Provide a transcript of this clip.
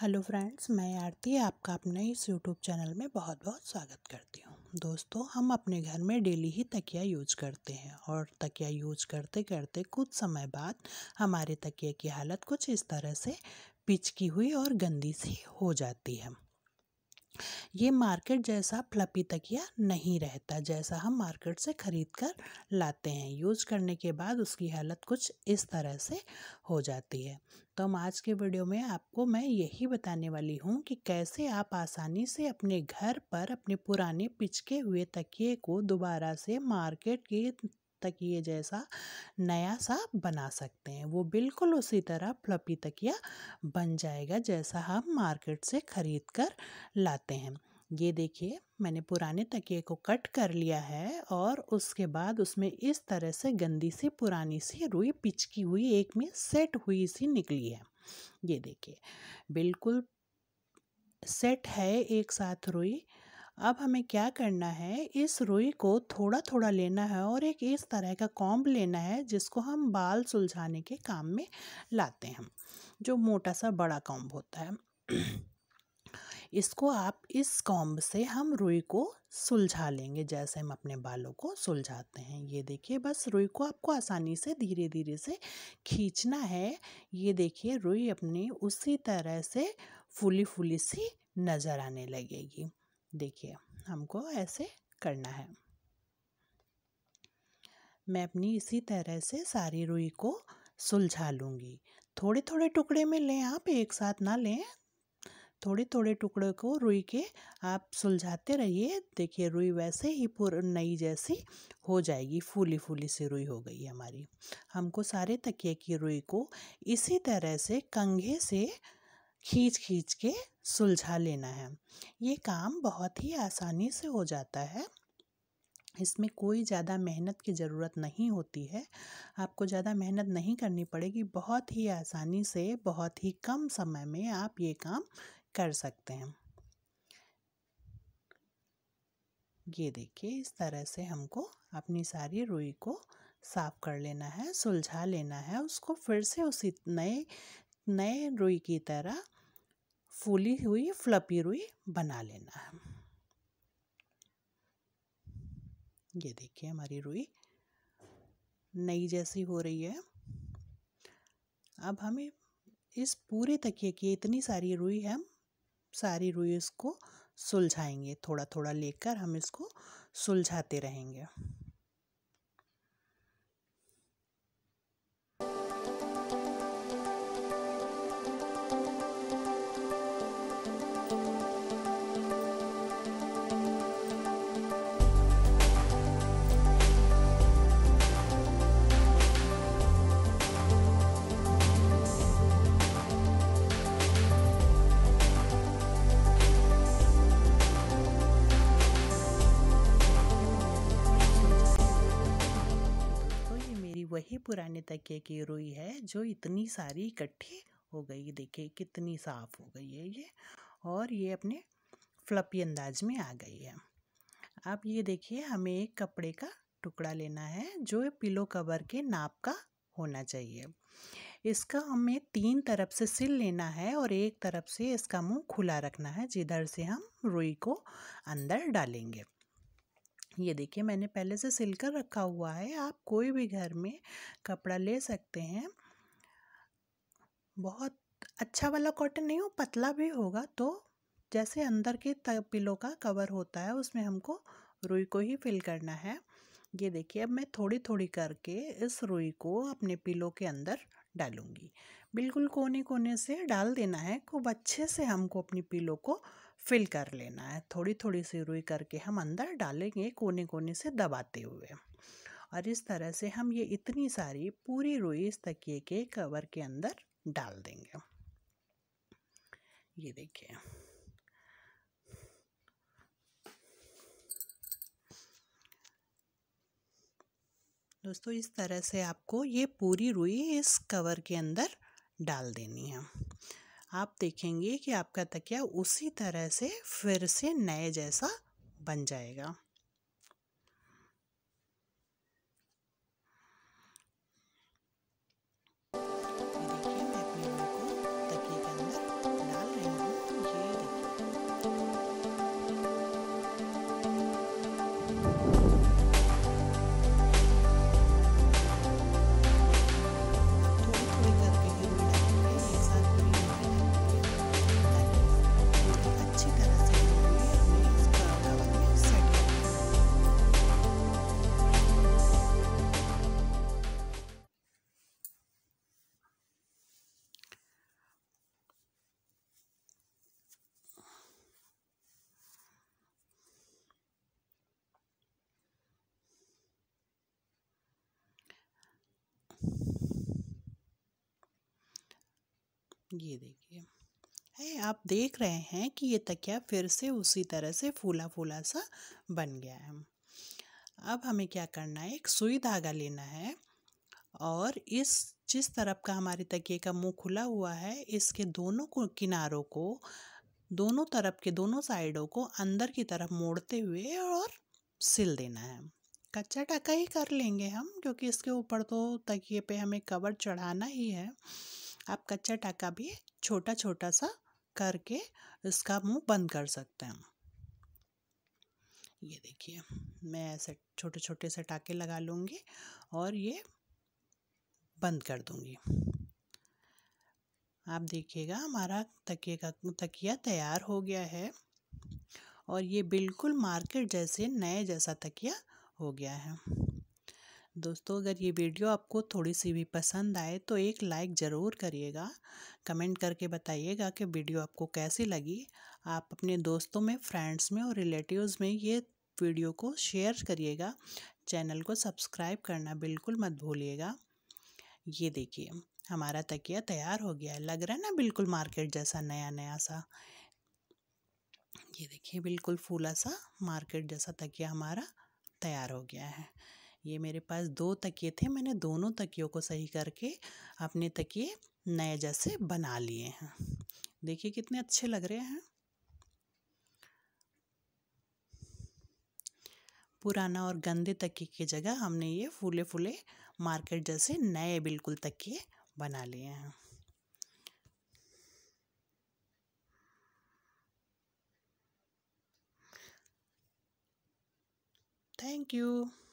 Hello friends मैं आरती आपका अपने इस यूट्यूब चैनल में बहुत बहुत स्वागत करती हूँ दोस्तों हम अपने घर में डेली ही तकिया यूज करते हैं और तकिया यूज करते करते कुछ समय बाद हमारे तकिए की हालत कुछ इस तरह से पिचकी हुई और गंदी सी हो जाती है ये मार्केट जैसा फ्लपी तकिया नहीं रहता जैसा हम मार्केट से ख़रीद कर लाते हैं यूज करने के बाद उसकी हालत कुछ इस तरह से हो जाती है तो हम आज के वीडियो में आपको मैं यही बताने वाली हूँ कि कैसे आप आसानी से अपने घर पर अपने पुराने पिचके हुए तकिए को दोबारा से मार्केट के तकिए जैसा नया सा बना सकते हैं वो बिल्कुल उसी तरह फ्लपी तकिया बन जाएगा जैसा हम मार्केट से ख़रीद कर लाते हैं ये देखिए मैंने पुराने तकिए को कट कर लिया है और उसके बाद उसमें इस तरह से गंदी सी पुरानी सी रुई पिचकी हुई एक में सेट हुई सी निकली है ये देखिए बिल्कुल सेट है एक साथ रुई अब हमें क्या करना है इस रुई को थोड़ा थोड़ा लेना है और एक इस तरह का कॉम्ब लेना है जिसको हम बाल सुलझाने के काम में लाते हैं जो मोटा सा बड़ा कॉम्ब होता है इसको आप इस कॉम्ब से हम रुई को सुलझा लेंगे जैसे हम अपने बालों को सुलझाते हैं ये देखिए बस रुई को आपको आसानी से धीरे धीरे से खींचना है ये देखिए रुई अपनी उसी तरह से फूली फूली सी नज़र आने लगेगी देखिए हमको ऐसे करना है मैं अपनी इसी तरह से सारी रुई को सुलझा लूँगी थोड़े थोड़े टुकड़े में लें आप एक साथ ना लें थोड़े थोड़े टुकड़े को रुई के आप सुलझाते रहिए देखिए रुई वैसे ही पुर नई जैसी हो जाएगी फूली फूली सी रुई हो गई हमारी हमको सारे तकिए की रुई को इसी तरह से कंघे से खींच खींच के सुलझा लेना है ये काम बहुत ही आसानी से हो जाता है इसमें कोई ज़्यादा मेहनत की ज़रूरत नहीं होती है आपको ज़्यादा मेहनत नहीं करनी पड़ेगी बहुत ही आसानी से बहुत ही कम समय में आप ये काम कर सकते हैं ये देखिए इस तरह से हमको अपनी सारी रुई को साफ़ कर लेना है सुलझा लेना है उसको फिर से उसी नए नए रुई की तरह फूली हुई फ्लपी रुई बना लेना है ये देखिए हमारी रुई नई जैसी हो रही है अब हमें इस पूरे तकिए की इतनी सारी रुई है हम सारी रुई इसको सुलझाएंगे थोड़ा थोड़ा लेकर हम इसको सुलझाते रहेंगे वही पुराने तकिए की रुई है जो इतनी सारी इकट्ठी हो गई देखिए कितनी साफ़ हो गई है ये और ये अपने फ्लपी अंदाज में आ गई है अब ये देखिए हमें एक कपड़े का टुकड़ा लेना है जो पिलो कवर के नाप का होना चाहिए इसका हमें तीन तरफ से सिल लेना है और एक तरफ से इसका मुंह खुला रखना है जिधर से हम रुई को अंदर डालेंगे ये देखिए मैंने पहले से सिलकर रखा हुआ है आप कोई भी घर में कपड़ा ले सकते हैं बहुत अच्छा वाला कॉटन नहीं हो पतला भी होगा तो जैसे अंदर के पिलो का कवर होता है उसमें हमको रुई को ही फिल करना है ये देखिए अब मैं थोड़ी थोड़ी करके इस रुई को अपने पिलो के अंदर डालूंगी बिल्कुल कोने कोने से डाल देना है खूब अच्छे से हमको अपनी पिलो को फिल कर लेना है थोड़ी थोड़ी सी रुई करके हम अंदर डालेंगे कोने कोने से दबाते हुए और इस तरह से हम ये इतनी सारी पूरी रुई इस तकिए के कवर के अंदर डाल देंगे ये देखिए दोस्तों इस तरह से आपको ये पूरी रुई इस कवर के अंदर डाल देनी है आप देखेंगे कि आपका तकिया उसी तरह से फिर से नए जैसा बन जाएगा ये देखिए है आप देख रहे हैं कि ये तकिया फिर से उसी तरह से फूला फूला सा बन गया है अब हमें क्या करना है एक सुई धागा लेना है और इस जिस तरफ का हमारे तकिए का मुंह खुला हुआ है इसके दोनों को किनारों को दोनों तरफ के दोनों साइडों को अंदर की तरफ मोड़ते हुए और सिल देना है कच्चा टका ही कर लेंगे हम क्योंकि इसके ऊपर तो तकिए पे हमें कवर चढ़ाना ही है आप कच्चा टाका भी छोटा छोटा सा करके इसका मुंह बंद कर सकते हैं ये देखिए मैं ऐसे छोटे छोटे से टाके लगा लूँगी और ये बंद कर दूँगी आप देखिएगा हमारा तकिए का तकिया तैयार हो गया है और ये बिल्कुल मार्केट जैसे नए जैसा तकिया हो गया है दोस्तों अगर ये वीडियो आपको थोड़ी सी भी पसंद आए तो एक लाइक ज़रूर करिएगा कमेंट करके बताइएगा कि वीडियो आपको कैसी लगी आप अपने दोस्तों में फ्रेंड्स में और रिलेटिव्स में ये वीडियो को शेयर करिएगा चैनल को सब्सक्राइब करना बिल्कुल मत भूलिएगा ये देखिए हमारा तकिया तैयार हो गया है लग रहा है ना बिल्कुल मार्केट जैसा नया नया सा ये देखिए बिल्कुल फूला सा मार्केट जैसा तकिया हमारा तैयार हो गया है ये मेरे पास दो तकिए थे मैंने दोनों तकियों को सही करके अपने तकिए नए जैसे बना लिए हैं देखिए कितने अच्छे लग रहे हैं पुराना और गंदे तकिए की जगह हमने ये फूले फूले मार्केट जैसे नए बिल्कुल तकिए बना लिए हैं Thank you.